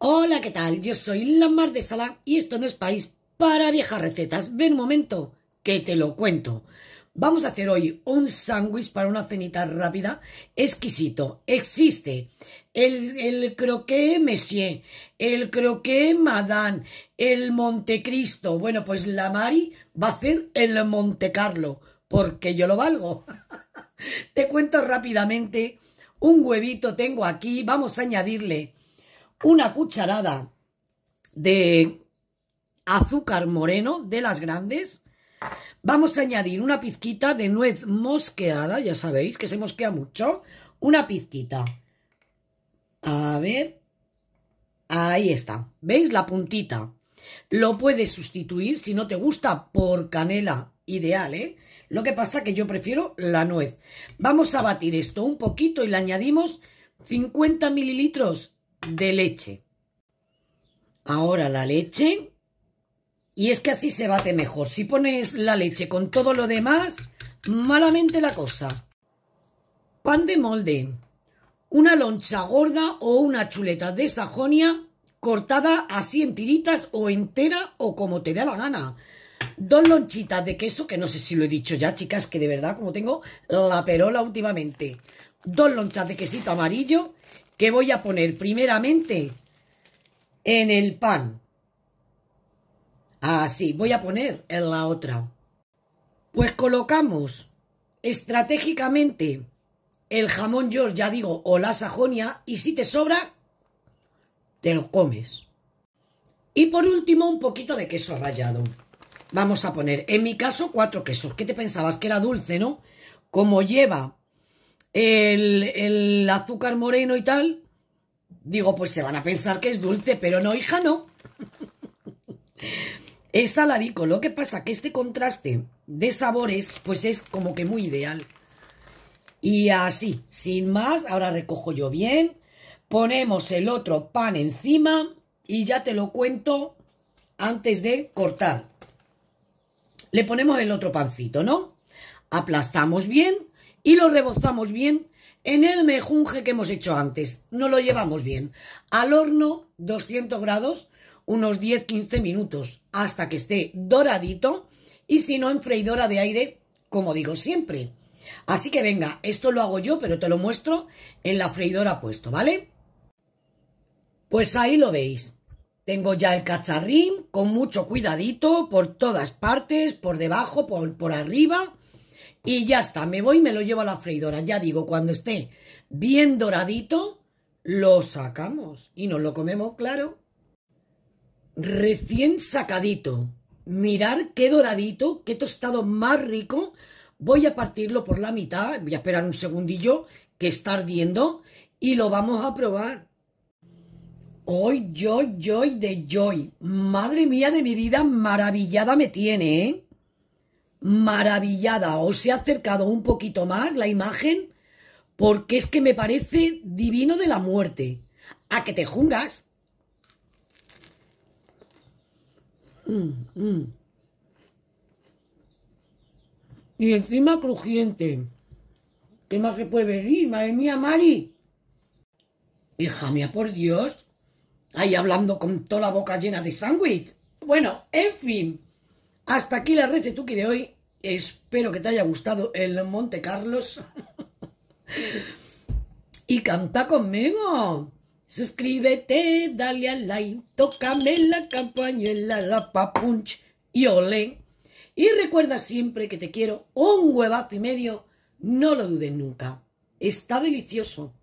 Hola, ¿qué tal? Yo soy Lamar de Sala y esto no es país para viejas recetas. Ven un momento que te lo cuento. Vamos a hacer hoy un sándwich para una cenita rápida exquisito. Existe el, croquet Monsieur, el croquet Madame, el Montecristo. Bueno, pues la Mari va a hacer el Montecarlo, porque yo lo valgo. te cuento rápidamente. Un huevito tengo aquí, vamos a añadirle una cucharada de azúcar moreno de las grandes. Vamos a añadir una pizquita de nuez mosqueada, ya sabéis que se mosquea mucho. Una pizquita. A ver. Ahí está. ¿Veis la puntita? Lo puedes sustituir, si no te gusta, por canela. Ideal, ¿eh? Lo que pasa que yo prefiero la nuez. Vamos a batir esto un poquito y le añadimos 50 mililitros de leche. Ahora la leche. Y es que así se bate mejor. Si pones la leche con todo lo demás, malamente la cosa. Pan de molde. Una loncha gorda o una chuleta de sajonia cortada así en tiritas o entera o como te da la gana. Dos lonchitas de queso, que no sé si lo he dicho ya, chicas, que de verdad, como tengo la perola últimamente dos lonchas de quesito amarillo que voy a poner primeramente en el pan. Así, ah, voy a poner en la otra. Pues colocamos estratégicamente el jamón yo ya digo, o la sajonia, y si te sobra, te lo comes. Y por último, un poquito de queso rallado. Vamos a poner, en mi caso, cuatro quesos. ¿Qué te pensabas? Que era dulce, ¿no? Como lleva el, azúcar moreno y tal, digo, pues se van a pensar que es dulce, pero no, hija, no. es saladico. Lo que pasa que este contraste de sabores, pues es como que muy ideal. Y así, sin más, ahora recojo yo bien, ponemos el otro pan encima y ya te lo cuento antes de cortar. Le ponemos el otro pancito, ¿no? Aplastamos bien y lo rebozamos bien en el mejunje que hemos hecho antes. No lo llevamos bien. Al horno 200 grados unos 10-15 minutos hasta que esté doradito y si no en freidora de aire, como digo siempre. Así que venga, esto lo hago yo, pero te lo muestro en la freidora puesto, ¿vale? Pues ahí lo veis. Tengo ya el cacharrín con mucho cuidadito por todas partes, por debajo, por, por arriba y ya está, me voy y me lo llevo a la freidora. Ya digo, cuando esté bien doradito, lo sacamos y nos lo comemos, claro. Recién sacadito. Mirar qué doradito, qué tostado más rico. Voy a partirlo por la mitad, voy a esperar un segundillo que está ardiendo y lo vamos a probar. Hoy, joy, joy de joy. Madre mía de mi vida, maravillada me tiene, ¿eh? maravillada, os ha acercado un poquito más la imagen porque es que me parece divino de la muerte. A que te jungas. Mm, mm. Y encima crujiente. ¿Qué más se puede venir? Madre mía, Mari. Hija mía, por Dios. Ahí hablando con toda la boca llena de sándwich. Bueno, en fin. Hasta aquí la recetuki de hoy. Espero que te haya gustado el Monte Carlos. y canta conmigo. Suscríbete, dale al like, tócame la campañuela, la punch y olé. Y recuerda siempre que te quiero un huevazo y medio, no lo dudes nunca. Está delicioso.